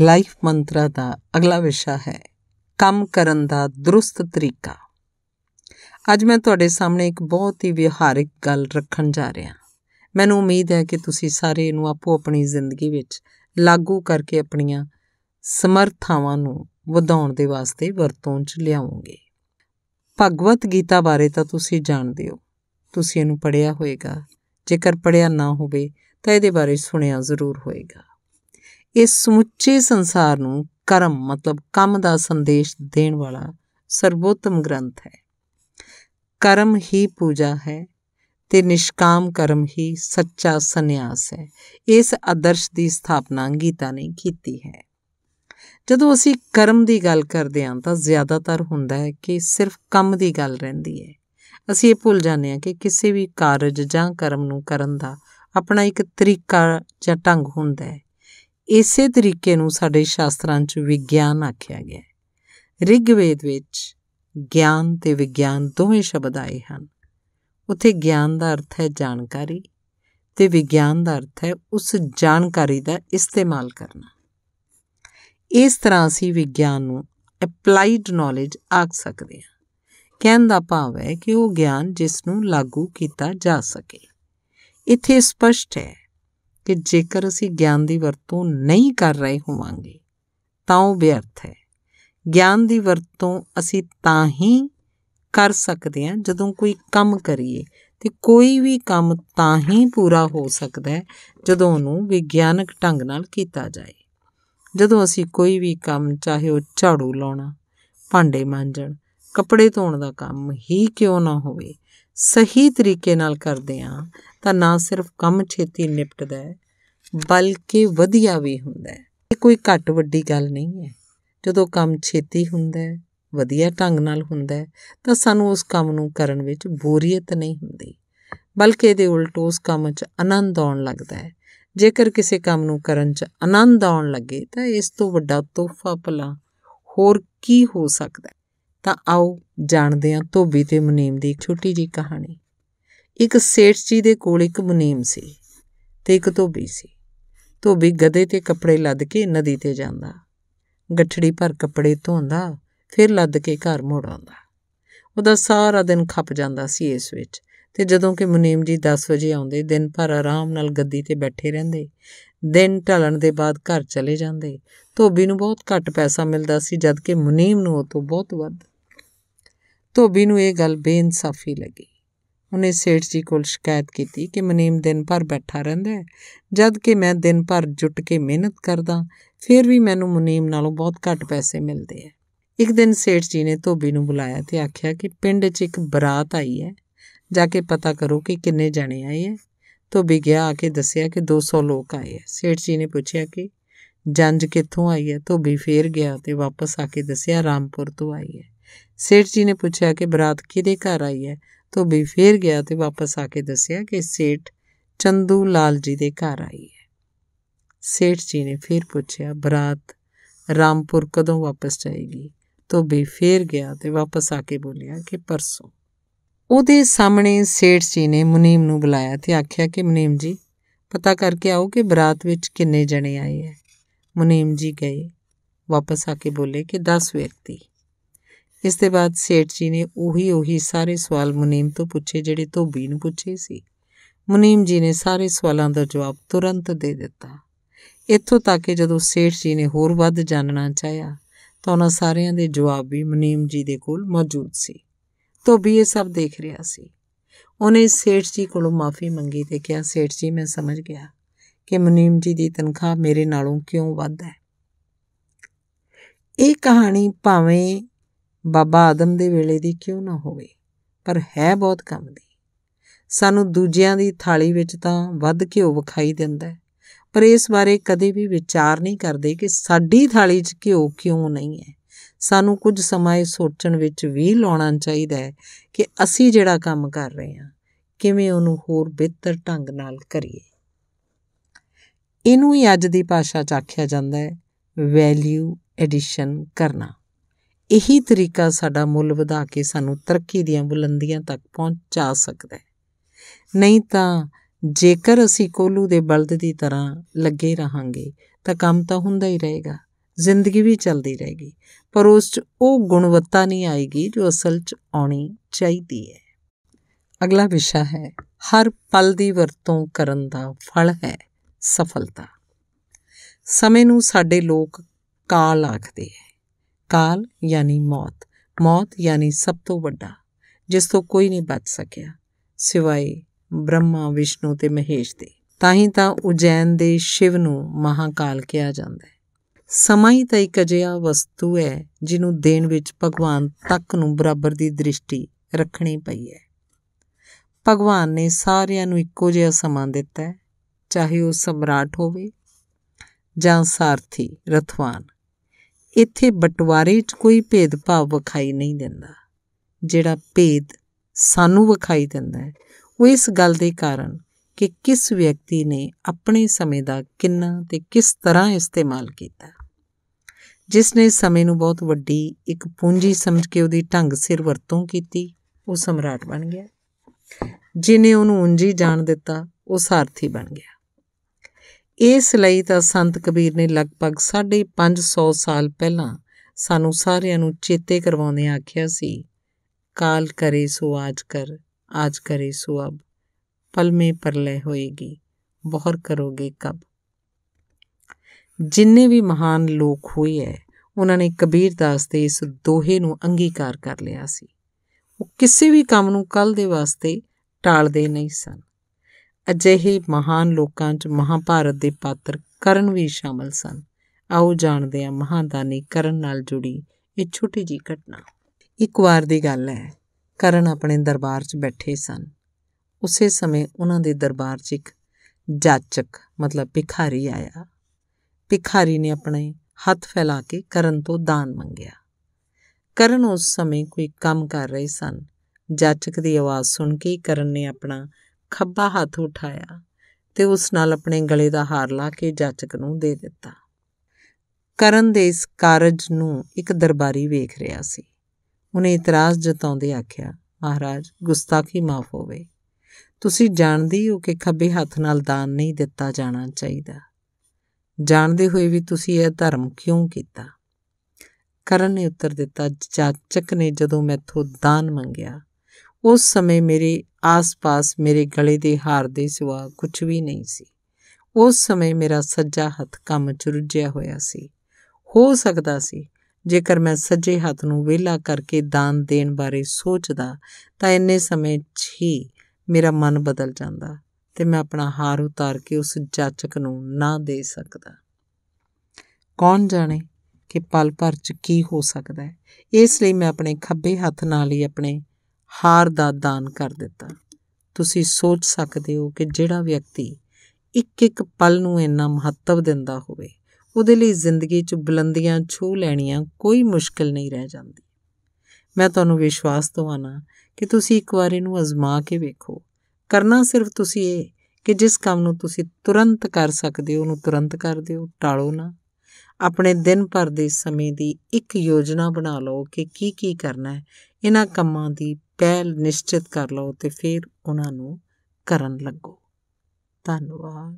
life ਮੰਤਰਾ ਦਾ ਅਗਲਾ ਵਿਸ਼ਾ ਹੈ ਕੰਮ ਕਰਨ ਦਾ ਦਰੁਸਤ ਤਰੀਕਾ ਅੱਜ ਮੈਂ ਤੁਹਾਡੇ ਸਾਹਮਣੇ ਇੱਕ ਬਹੁਤ ਹੀ ਵਿਹਾਰਿਕ ਗੱਲ ਰੱਖਣ ਜਾ ਰਿਹਾ ਮੈਨੂੰ ਉਮੀਦ ਹੈ ਕਿ ਤੁਸੀਂ ਸਾਰੇ ਇਹਨੂੰ ਆਪੋ ਆਪਣੀ ਜ਼ਿੰਦਗੀ ਵਿੱਚ ਲਾਗੂ ਕਰਕੇ ਆਪਣੀਆਂ ਸਮਰਥਾਵਾਂ ਨੂੰ ਵਧਾਉਣ ਦੇ ਵਾਸਤੇ ਵਰਤੋਂ 'ਚ ਲਿਆਵੋਗੇ ਭਗਵਤ ਗੀਤਾ ਬਾਰੇ ਤਾਂ ਤੁਸੀਂ ਜਾਣਦੇ ਹੋ ਤੁਸੀਂ ਇਹਨੂੰ ਪੜਿਆ ਹੋਵੇਗਾ ਜੇਕਰ ਪੜਿਆ ਨਾ ਹੋਵੇ ਤਾਂ ਇਹਦੇ ਬਾਰੇ ਸੁਣਿਆ ਜ਼ਰੂਰ ਹੋਵੇਗਾ ਇਸ ਸਮੁੱਚੇ ਸੰਸਾਰ ਨੂੰ ਕਰਮ ਮਤਲਬ ਕੰਮ ਦਾ ਸੰਦੇਸ਼ ਦੇਣ ਵਾਲਾ ਸਰਵੋਤਮ ਗ੍ਰੰਥ ਹੈ ਕਰਮ ਹੀ ਪੂਜਾ ਹੈ ਤੇ ਨਿਸ਼ਕਾਮ ਕਰਮ ਹੀ ਸੱਚਾ ਸੰਨਿਆਸ ਹੈ ਇਸ ਆਦਰਸ਼ ਦੀ ਸਥਾਪਨਾ ਗੀਤਾ ਨੇ ਕੀਤੀ ਹੈ ਜਦੋਂ ਅਸੀਂ ਕਰਮ ਦੀ ਗੱਲ ਕਰਦੇ ਹਾਂ ਤਾਂ ਜ਼ਿਆਦਾਤਰ ਹੁੰਦਾ ਹੈ ਕਿ ਸਿਰਫ ਕੰਮ ਦੀ ਗੱਲ ਰਹਿੰਦੀ ਹੈ ਅਸੀਂ ਇਹ ਭੁੱਲ ਜਾਂਦੇ ਹਾਂ ਕਿ ਕਿਸੇ ਵੀ ਕਾਰਜ ਜਾਂ ਕਰਮ ਨੂੰ ਕਰਨ ਦਾ ਆਪਣਾ ਇੱਕ ਤਰੀਕਾ ਜਾਂ ਢੰਗ ਹੁੰਦਾ ਹੈ ਇਸੇ ਤਰੀਕੇ ਨੂੰ ਸਾਡੇ ਸ਼ਾਸਤਰਾਂ 'ਚ ਵਿਗਿਆਨ ਆਖਿਆ ਗਿਆ ਹੈ ਰਿਗਵੇਦ ਵਿੱਚ ਗਿਆਨ ਤੇ ਵਿਗਿਆਨ ਦੋਵੇਂ ਸ਼ਬਦ ਆਏ ਹਨ ਉੱਥੇ ਗਿਆਨ ਦਾ ਅਰਥ ਹੈ ਜਾਣਕਾਰੀ ਤੇ ਵਿਗਿਆਨ ਦਾ ਅਰਥ ਹੈ ਉਸ ਜਾਣਕਾਰੀ ਦਾ ਇਸਤੇਮਾਲ ਕਰਨਾ ਇਸ ਤਰ੍ਹਾਂ ਅਸੀਂ ਵਿਗਿਆਨ ਨੂੰ ਅਪਲਾਈਡ ਨੋਲੇਜ ਆਖ ਸਕਦੇ ਹਾਂ ਕਹਿਣ ਦਾ ਭਾਵ ਹੈ ਕਿ ਉਹ ਗਿਆਨ ਜਿਸ ਨੂੰ ਲਾਗੂ ਕੀਤਾ ਜਾ ਸਕੇ ਇੱਥੇ ਸਪਸ਼ਟ ਹੈ ਕਿ ਜੇਕਰ ਅਸੀਂ ਗਿਆਨ ਦੀ ਵਰਤੋਂ ਨਹੀਂ ਕਰ ਰਹੇ ਹੋਵਾਂਗੇ ਤਾਂ ਉਹ ਬੇਅਰਥ ਹੈ ਗਿਆਨ ਦੀ ਵਰਤੋਂ ਅਸੀਂ ਤਾਂ ਹੀ ਕਰ ਸਕਦੇ ਹਾਂ ਜਦੋਂ ਕੋਈ ਕੰਮ ਕਰੀਏ ਤੇ ਕੋਈ ਵੀ ਕੰਮ ਤਾਂ ਹੀ ਪੂਰਾ ਹੋ ਸਕਦਾ ਹੈ ਜਦੋਂ ਉਹਨੂੰ ਵਿਗਿਆਨਕ ਢੰਗ ਨਾਲ ਕੀਤਾ ਜਾਏ ਜਦੋਂ ਅਸੀਂ ਕੋਈ ਵੀ ਕੰਮ ਚਾਹੇ ਉਹ ਝਾੜੂ ਲਾਉਣਾ ਭਾਂਡੇ ਮਾਂਜਣ ਕੱਪੜੇ ਧੋਣ ਦਾ ਕੰਮ ਹੀ ਕਿਉਂ ਨਾ ਹੋਵੇ ਸਹੀ ਤਰੀਕੇ ਨਾਲ ਕਰਦੇ ਹਾਂ ਤਾਂ ਨਾ ਸਿਰਫ ਕੰਮ ਛੇਤੀ ਨਿਪਟਦਾ ਹੈ ਬਲਕਿ ਵਧੀਆ ਵੀ ਹੁੰਦਾ ਹੈ ਇਹ ਕੋਈ ਘੱਟ ਵੱਡੀ ਗੱਲ ਨਹੀਂ ਹੈ ਜਦੋਂ ਕੰਮ ਛੇਤੀ ਹੁੰਦਾ ਹੈ ਵਧੀਆ ਢੰਗ ਨਾਲ ਹੁੰਦਾ ਹੈ ਤਾਂ ਸਾਨੂੰ ਉਸ ਕੰਮ ਨੂੰ ਕਰਨ ਵਿੱਚ ਬੋਰੀਅਤ ਨਹੀਂ ਹੁੰਦੀ ਬਲਕਿ ਇਹਦੇ ਉਲਟ ਉਸ ਕੰਮ 'ਚ ਆਨੰਦ ਆਉਣ ਲੱਗਦਾ ਹੈ ਜੇਕਰ ਕਿਸੇ ਕੰਮ ਨੂੰ ਕਰਨ 'ਚ ਆਨੰਦ ਆਉਣ ਲੱਗੇ ਤਾਂ ਇਸ ਤੋਂ ਵੱਡਾ ਤੋਹਫਾ ਭਲਾ ਹੋਰ ਕੀ ਹੋ ਸਕਦਾ ਤਾਂ ਆਓ ਜਾਣਦੇ ਹਾਂ ਧੋਬੀ ਤੇ ਮੁਨੀਮ ਦੀ ਛੋਟੀ ਜੀ ਕਹਾਣੀ ਇੱਕ ਸੇਠ ਜੀ ਦੇ ਕੋਲ ਇੱਕ ਮੁਨੀਮ ਸੀ ਤੇ ਇੱਕ ਧੋਬੀ ਸੀ ਧੋਬੀ ਗਦੇ ਤੇ ਕੱਪੜੇ ਲੱਦ ਕੇ ਨਦੀ ਤੇ ਜਾਂਦਾ ਗੱਠੜੀ ਭਰ ਕੱਪੜੇ ਧੋਂਦਾ ਫਿਰ ਲੱਦ ਕੇ ਘਰ ਮੋੜ ਆਉਂਦਾ ਉਹਦਾ ਸਾਰਾ ਦਿਨ ਖੱਪ ਜਾਂਦਾ ਸੀ ਇਸ ਵਿੱਚ ਤੇ ਜਦੋਂ ਕਿ ਮੁਨੀਮ ਜੀ 10 ਵਜੇ ਆਉਂਦੇ ਦਿਨ ਭਰ ਆਰਾਮ ਨਾਲ ਗੱਦੀ ਤੇ ਬੈਠੇ ਰਹਿੰਦੇ ਦਿਨ ਢਲਣ ਦੇ ਬਾਅਦ ਘਰ ਚਲੇ ਜਾਂਦੇ ਧੋਬੀ ਨੂੰ ਬਹੁਤ ਘੱਟ ਪੈਸਾ ਮਿਲਦਾ ਸੀ ਜਦ ਕਿ ਮੁਨੀਮ ਨੂੰ ਉਹ ਤੋਂ ਬਹੁਤ ਵੱਧ ਧੋਬੀ ਨੂੰ ਇਹ ਗੱਲ ਬੇਇਨਸਾਫੀ ਲੱਗੀ ਉਹਨੇ ਸੇਠ ਜੀ ਕੋਲ ਸ਼ਿਕਾਇਤ ਕੀਤੀ ਕਿ ਮਨੀਮ ਦਿਨ ਭਰ ਬੈਠਾ ਰਹਿੰਦਾ ਹੈ ਜਦ ਕਿ ਮੈਂ ਦਿਨ ਭਰ ਜੁਟ ਕੇ ਮਿਹਨਤ ਕਰਦਾ ਫਿਰ ਵੀ ਮੈਨੂੰ ਮਨੀਮ ਨਾਲੋਂ ਬਹੁਤ ਘੱਟ ਪੈਸੇ ਮਿਲਦੇ ਆ ਇੱਕ ਦਿਨ ਸੇਠ ਜੀ ਨੇ ਧੋਬੀ ਨੂੰ ਬੁਲਾਇਆ ਤੇ ਆਖਿਆ ਕਿ ਪਿੰਡ 'ਚ ਇੱਕ ਬਰਾਤ ਆਈ ਹੈ ਜਾ ਕੇ ਪਤਾ ਕਰੋ ਕਿ ਕਿੰਨੇ ਜਣੇ ਆਏ ਹੈ ਧੋਬੀ ਗਿਆ ਆ ਕੇ ਦੱਸਿਆ ਕਿ 200 ਲੋਕ ਆਏ ਹੈ ਸੇਠ ਜੀ ਨੇ ਪੁੱਛਿਆ ਕਿ ਜੰਜ ਕਿੱਥੋਂ ਆਈ ਹੈ ਧੋਬੀ ਫੇਰ ਗਿਆ ਤੇ ਵਾਪਸ ਆ ਕੇ ਦੱਸਿਆ ਰਾਮਪੁਰ ਤੋਂ ਆਈ ਹੈ ਸੇਠ ਜੀ ਨੇ ਪੁੱਛਿਆ ਕਿ ਬਰਾਤ ਕਿਹਦੇ ਘਰ ਆਈ ਹੈ ਧੋਬੀ ਫੇਰ ਗਿਆ ਤੇ ਵਾਪਸ ਆ ਕੇ ਦੱਸਿਆ ਕਿ ਸੇਠ ਚੰਦੂ ਲਾਲ ਜੀ ਦੇ ਘਰ ਆਈ ਹੈ ਸੇਠ ਜੀ ਨੇ ਫੇਰ ਪੁੱਛਿਆ ਬਰਾਤ ਰਾਮਪੁਰ ਕਦੋਂ ਵਾਪਸ ਜਾਏਗੀ ਧੋਬੀ ਫੇਰ ਗਿਆ ਤੇ ਵਾਪਸ ਆ ਕੇ ਬੋਲਿਆ ਕਿ ਪਰਸੋਂ ਉਹਦੇ ਸਾਹਮਣੇ ਸੇਠ ਜੀ ਨੇ ਮੁਨੀਮ ਨੂੰ ਬੁਲਾਇਆ ਤੇ ਆਖਿਆ ਕਿ ਮੁਨੀਮ ਜੀ ਪਤਾ ਕਰਕੇ ਆਓ ਕਿ ਬਰਾਤ ਵਿੱਚ ਕਿੰਨੇ ਜਣੇ ਆਏ ਹੈ ਮੁਨੀਮ ਜੀ ਗਏ ਵਾਪਸ ਆ ਕੇ ਬੋਲੇ ਕਿ 10 ਵਿਅਕਤੀ ਇਸ ਦੇ ਬਾਅਦ ਸੇਠ ਜੀ ਨੇ ਉਹੀ ਉਹੀ ਸਾਰੇ ਸਵਾਲ ਮੁਨੀਮ ਤੋਂ ਪੁੱਛੇ ਜਿਹੜੇ ਧੋਬੀ ਨੂੰ ਪੁੱਛੇ ਸੀ ਮੁਨੀਮ ਜੀ ਨੇ ਸਾਰੇ ਸਵਾਲਾਂ ਦਾ ਜਵਾਬ ਤੁਰੰਤ ਦੇ ਦਿੱਤਾ ਇੱਥੋਂ ਤੱਕ ਕਿ ਜਦੋਂ ਸੇਠ ਜੀ ਨੇ ਹੋਰ ਵੱਧ ਜਾਣਨਾ ਚਾਹਿਆ ਤਾਂ ਉਹਨਾਂ ਸਾਰਿਆਂ ਦੇ ਜਵਾਬ ਵੀ ਮੁਨੀਮ ਜੀ ਦੇ ਕੋਲ ਮੌਜੂਦ ਸੀ ਧੋਬੀ ਇਹ ਸਭ ਦੇਖ ਰਿਹਾ ਸੀ ਉਹਨੇ ਸੇਠ ਜੀ ਕੋਲੋਂ ਮਾਫੀ ਮੰਗੀ ਤੇ ਕਿਹਾ ਸੇਠ ਜੀ ਮੈਂ ਸਮਝ ਗਿਆ ਕਿ ਮੁਨੀਮ ਜੀ ਦੀ ਤਨਖਾਹ ਮੇਰੇ ਨਾਲੋਂ ਕਿਉਂ ਵੱਧ ਹੈ ਇਹ ਕਹਾਣੀ ਭਾਵੇਂ ਬਾਬਾ ਆਦਮ ਦੇ ਵੇਲੇ ਦੀ ਕਿਉਂ ਨਾ ਹੋਵੇ ਪਰ ਹੈ ਬਹੁਤ ਕੰਮ ਦੀ ਸਾਨੂੰ ਦੂਜਿਆਂ ਦੀ ਥਾਲੀ ਵਿੱਚ ਤਾਂ ਵੱਧ ਘਿਓ ਵਿਖਾਈ ਦਿੰਦਾ ਹੈ ਪਰ ਇਸ ਬਾਰੇ ਕਦੇ ਵੀ ਵਿਚਾਰ ਨਹੀਂ ਕਰਦੇ ਕਿ ਸਾਡੀ ਥਾਲੀ 'ਚ ਘਿਓ ਕਿਉਂ ਨਹੀਂ ਹੈ ਸਾਨੂੰ ਕੁਝ ਸਮਾਂ ਇਹ ਸੋਚਣ ਵਿੱਚ ਵੀ ਲਾਉਣਾ ਚਾਹੀਦਾ ਹੈ ਕਿ ਅਸੀਂ ਜਿਹੜਾ ਕੰਮ ਕਰ ਰਹੇ ਹਾਂ ਕਿਵੇਂ ਉਹਨੂੰ ਹੋਰ ਬਿਹਤਰ ਢੰਗ ਨਾਲ ਕਰੀਏ ਇਹਨੂੰ ਹੀ ਅੱਜ ਦੀ ਭਾਸ਼ਾ 'ਚ ਆਖਿਆ ਜਾਂਦਾ ਹੈ ਵੈਲਿਊ ਐਡੀਸ਼ਨ ਕਰਨਾ ਇਹੀ ਤਰੀਕਾ ਸਾਡਾ ਮੁੱਲ ਵਧਾ ਕੇ ਸਾਨੂੰ ਤਰੱਕੀ ਦੀਆਂ ਬੁਲੰਦੀਆਂ ਤੱਕ ਪਹੁੰਚਾ ਸਕਦਾ ਹੈ ਨਹੀਂ ਤਾਂ ਜੇਕਰ ਅਸੀਂ ਕੋਲੂ ਦੇ ਬਲਦ ਦੀ ਤਰ੍ਹਾਂ ਲੱਗੇ ਰਹਾਂਗੇ ਤਾਂ ਕੰਮ ਤਾਂ ਹੁੰਦਾ ਹੀ ਰਹੇਗਾ ਜ਼ਿੰਦਗੀ ਵੀ ਚੱਲਦੀ ਰਹੇਗੀ ਪਰ ਉਸ 'ਚ ਉਹ ਗੁਣਵੱਤਾ ਨਹੀਂ ਆਏਗੀ ਜੋ ਅਸਲ 'ਚ ਆਉਣੀ ਚਾਹੀਦੀ ਹੈ ਅਗਲਾ ਵਿਸ਼ਾ ਹੈ ਹਰ ਪਲ ਦੀ ਵਰਤੋਂ ਕਰਨ ਦਾ ਫਲ ਹੈ ਸਫਲਤਾ ਸਮੇਂ ਨੂੰ ਸਾਡੇ ਲੋਕ ਕਾਲ ਆਖਦੇ ਹੈ ਕਾਲ ਯਾਨੀ ਮੌਤ ਮੌਤ ਯਾਨੀ ਸਭ ਤੋਂ ਵੱਡਾ ਜਿਸ ਤੋਂ ਕੋਈ ਨਹੀਂ ਬਚ ਸਕਿਆ ਸਿਵਾਏ ਬ੍ਰਹਮਾ ਵਿਸ਼ਨੂੰ ਤੇ ਮਹੇਸ਼ ਦੇ ਤਾਂ ਹੀ ਤਾਂ ਉਜੈਨ ਦੇ ਸ਼ਿਵ ਨੂੰ ਮਹਾਕਾਲ ਕਿਹਾ ਜਾਂਦਾ ਹੈ ਸਮਾਂ ਹੀ ਤਾਂ ਇੱਕ ਅਜਿਹਾ ਵਸਤੂ ਹੈ ਜਿਹਨੂੰ ਦੇਣ ਵਿੱਚ ਭਗਵਾਨ ਤੱਕ ਨੂੰ ਬਰਾਬਰ ਦੀ ਦ੍ਰਿਸ਼ਟੀ ਰੱਖਣੀ ਪਈ ਹੈ ਭਗਵਾਨ ਨੇ ਸਾਰਿਆਂ ਨੂੰ ਇੱਕੋ ਜਿਹਾ ਸਮਾਂ ਦਿੱਤਾ ਹੈ ਚਾਹੇ ਉਹ ਸਮਰਾਟ ਹੋਵੇ ਜਾਂ ਸਾਰਥੀ ਰਥਵਾਨ ਇੱਥੇ ਬਟਵਾਰੇ 'ਚ ਕੋਈ ਭੇਦਭਾਵ ਵਿਖਾਈ ਨਹੀਂ ਦਿੰਦਾ ਜਿਹੜਾ ਭੇਦ ਸਾਨੂੰ ਵਿਖਾਈ ਦਿੰਦਾ ਹੈ ਉਹ ਇਸ ਗੱਲ ਦੇ ਕਾਰਨ ਕਿ ਕਿਸ ਵਿਅਕਤੀ ਨੇ ਆਪਣੇ ਸਮੇਂ ਦਾ ਕਿੰਨਾ ਤੇ ਕਿਸ ਤਰ੍ਹਾਂ ਇਸਤੇਮਾਲ ਕੀਤਾ ਜਿਸ ਨੇ ਸਮੇਂ ਨੂੰ ਬਹੁਤ ਵੱਡੀ ਇੱਕ ਪੂੰਜੀ ਸਮਝ ਕੇ ਉਹਦੀ ਢੰਗ ਸਿਰ ਵਰਤੋਂ ਕੀਤੀ ਉਹ ਸਮਰਾਟ ਬਣ ਗਿਆ ਜਿਨੇ ਉਹਨੂੰ ਉਂਝ ਹੀ ਜਾਣ ਦਿੱਤਾ ਉਹ ਸਾਰਥੀ ਬਣ ਗਿਆ ਇਸ ਲਈ ਤਾਂ ਸੰਤ ਕਬੀਰ ਨੇ ਲਗਭਗ 550 ਸਾਲ ਪਹਿਲਾਂ ਸਾਨੂੰ ਸਾਰਿਆਂ ਨੂੰ ਚੇਤੇ ਕਰਵਾਉਂਦੇ ਆਖਿਆ ਸੀ ਕਾਲ ਕਰੇ ਸੋ ਆਜ ਕਰ ਆਜ ਕਰੇ ਸੋ ਅਬ ਪਲ ਮੇ ਪਰਲੇ ਹੋਏਗੀ ਬਹਰ ਕਰੋਗੇ ਕਬ ਜਿੰਨੇ ਵੀ ਮਹਾਨ ਲੋਕ ਹੋਏ ਐ ਉਹਨਾਂ ਨੇ ਕਬੀਰ ਦਾਸ ਦੇ ਇਸ ਦੋਹੇ ਨੂੰ ਅੰਗੀਕਾਰ ਕਰ ਲਿਆ ਸੀ ਉਹ ਕਿਸੇ ਵੀ ਕੰਮ ਨੂੰ ਕੱਲ ਦੇ ਵਾਸਤੇ ਟਾਲਦੇ ਨਹੀਂ ਸਨ ਅਜਿਹੇ ਮਹਾਨ ਲੋਕਾਂ 'ਚ ਮਹਾਭਾਰਤ ਦੇ ਪਾਤਰ ਕਰਨ ਵੀ ਸ਼ਾਮਲ ਸਨ ਆਓ ਜਾਣਦੇ ਹਾਂ ਮਹਾਦਾਨੀ ਕਰਨ ਨਾਲ ਜੁੜੀ ਇਹ ਛੋਟੀ ਜੀ ਘਟਨਾ ਇੱਕ ਵਾਰ ਦੀ ਗੱਲ ਹੈ ਕਰਨ ਆਪਣੇ ਦਰਬਾਰ 'ਚ ਬੈਠੇ ਸਨ ਉਸੇ ਸਮੇਂ ਉਹਨਾਂ ਦੇ ਦਰਬਾਰ 'ਚ ਇੱਕ ਜਾਚਕ ਮਤਲਬ ਭਿਖਾਰੀ ਆਇਆ ਭਿਖਾਰੀ ਨੇ ਆਪਣੇ ਹੱਥ ਫੈਲਾ ਕੇ ਕਰਨ ਤੋਂ ਦਾਨ ਮੰਗਿਆ ਕਰਨ ਉਸ ਸਮੇਂ ਕੋਈ ਕੰਮ ਕਰ ਰਹੇ ਸਨ ਜਾਚਕ ਦੀ ਆਵਾਜ਼ ਸੁਣ ਕੇ ਕਰਨ ਨੇ ਆਪਣਾ ਖੱਬਾ ਹੱਥ ਉਠਾਇਆ ਤੇ ਉਸ ਨਾਲ ਆਪਣੇ ਗਲੇ ਦਾ ਹਾਰ ਲਾ ਕੇ ਜਾਚਕ ਨੂੰ ਦੇ ਦਿੱਤਾ ਕਰਨ ਦੇ ਇਸ ਕਾਰਜ ਨੂੰ ਇੱਕ ਦਰਬਾਰੀ ਵੇਖ ਰਿਹਾ ਸੀ ਉਹਨੇ ਇਤਰਾਜ਼ ਜਤਾਉਂਦੇ ਆਖਿਆ ਮਹਾਰਾਜ ਗੁਸਤਾਖੀ ਮਾਫ ਹੋਵੇ ਤੁਸੀਂ ਜਾਣਦੇ ਹੋ ਕਿ ਖੱਬੇ ਹੱਥ ਨਾਲ ਦਾਨ ਨਹੀਂ ਦਿੱਤਾ ਜਾਣਾ ਚਾਹੀਦਾ ਜਾਣਦੇ ਹੋਏ ਵੀ ਤੁਸੀਂ ਇਹ ਧਰਮ ਕਿਉਂ ਕੀਤਾ ਕਰਨ ਨੇ ਉੱਤਰ ਦਿੱਤਾ ਜਾਚਕ ਨੇ ਜਦੋਂ ਮੈਥੋਂ ਦਾਨ ਮੰਗਿਆ ਉਸ ਸਮੇਂ ਮੇਰੇ ਆਸ-ਪਾਸ ਮੇਰੇ ਗਲੇ ਦੇ ਹਾਰ ਦੇ ਸਿਵਾ ਕੁਝ ਵੀ ਨਹੀਂ ਸੀ ਉਸ ਸਮੇਂ ਮੇਰਾ ਸੱਜਾ ਹੱਥ ਕੰਮ 'ਚ ਰੁੱਝਿਆ ਹੋਇਆ ਸੀ ਹੋ ਸਕਦਾ ਸੀ ਜੇਕਰ ਮੈਂ ਸੱਜੇ ਹੱਥ ਨੂੰ ਵਿਹਲਾ ਕਰਕੇ ਦਾਨ ਦੇਣ ਬਾਰੇ ਸੋਚਦਾ ਤਾਂ ਇੰਨੇ ਸਮੇਂ 'ਚ ਹੀ ਮੇਰਾ ਮਨ ਬਦਲ ਜਾਂਦਾ ਤੇ ਮੈਂ ਆਪਣਾ ਹਾਰ ਉਤਾਰ ਕੇ ਉਸ ਜਾਚਕ ਨੂੰ ਨਾ ਦੇ ਸਕਦਾ ਕੌਣ ਜਾਣੇ ਕਿ ਪਲ ਭਰ 'ਚ ਕੀ ਹੋ ਸਕਦਾ ਹੈ ਇਸ ਲਈ ਮੈਂ ਆਪਣੇ ਖੱਬੇ ਹੱਥ ਨਾਲ ਹੀ ਆਪਣੇ ਹਾਰ ਦਾ ਦਾਨ ਕਰ ਦਿੱਤਾ ਤੁਸੀਂ ਸੋਚ ਸਕਦੇ ਹੋ ਕਿ ਜਿਹੜਾ ਵਿਅਕਤੀ ਇੱਕ ਇੱਕ ਪਲ ਨੂੰ ਇੰਨਾ ਮਹੱਤਵ ਦਿੰਦਾ ਹੋਵੇ ਉਹਦੇ ਲਈ ਜ਼ਿੰਦਗੀ 'ਚ ਬੁਲੰਦੀਆਂ ਛੂ ਲੈਣੀਆਂ ਕੋਈ ਮੁਸ਼ਕਲ ਨਹੀਂ ਰਹਿ ਜਾਂਦੀ ਮੈਂ ਤੁਹਾਨੂੰ ਵਿਸ਼ਵਾਸ ਦਵਾਨਾ ਕਿ ਤੁਸੀਂ ਇੱਕ ਵਾਰ ਇਹਨੂੰ ਅਜ਼ਮਾ ਕੇ ਵੇਖੋ ਕਰਨਾ ਸਿਰਫ ਤੁਸੀਂ ਇਹ ਕਿ ਜਿਸ ਕੰਮ ਨੂੰ ਤੁਸੀਂ ਤੁਰੰਤ ਕਰ ਸਕਦੇ ਹੋ ਉਹਨੂੰ ਤੁਰੰਤ ਕਰ ਦਿਓ ਟਾਲੋ ਨਾ ਆਪਣੇ ਦਿਨ ਭਰ ਦੇ ਸਮੇਂ ਦੀ ਇੱਕ ਯੋਜਨਾ ਬਣਾ ਲਓ ਕਿ ਕੀ ਕੀ ਕਰਨਾ ਹੈ ਇਹਨਾਂ ਕੰਮਾਂ ਦੀ ਪਹਿਲ ਨਿਸ਼ਚਿਤ ਕਰ ਲਓ ਤੇ ਫਿਰ ਉਹਨਾਂ ਨੂੰ ਕਰਨ ਲੱਗੋ ਧੰਨਵਾਦ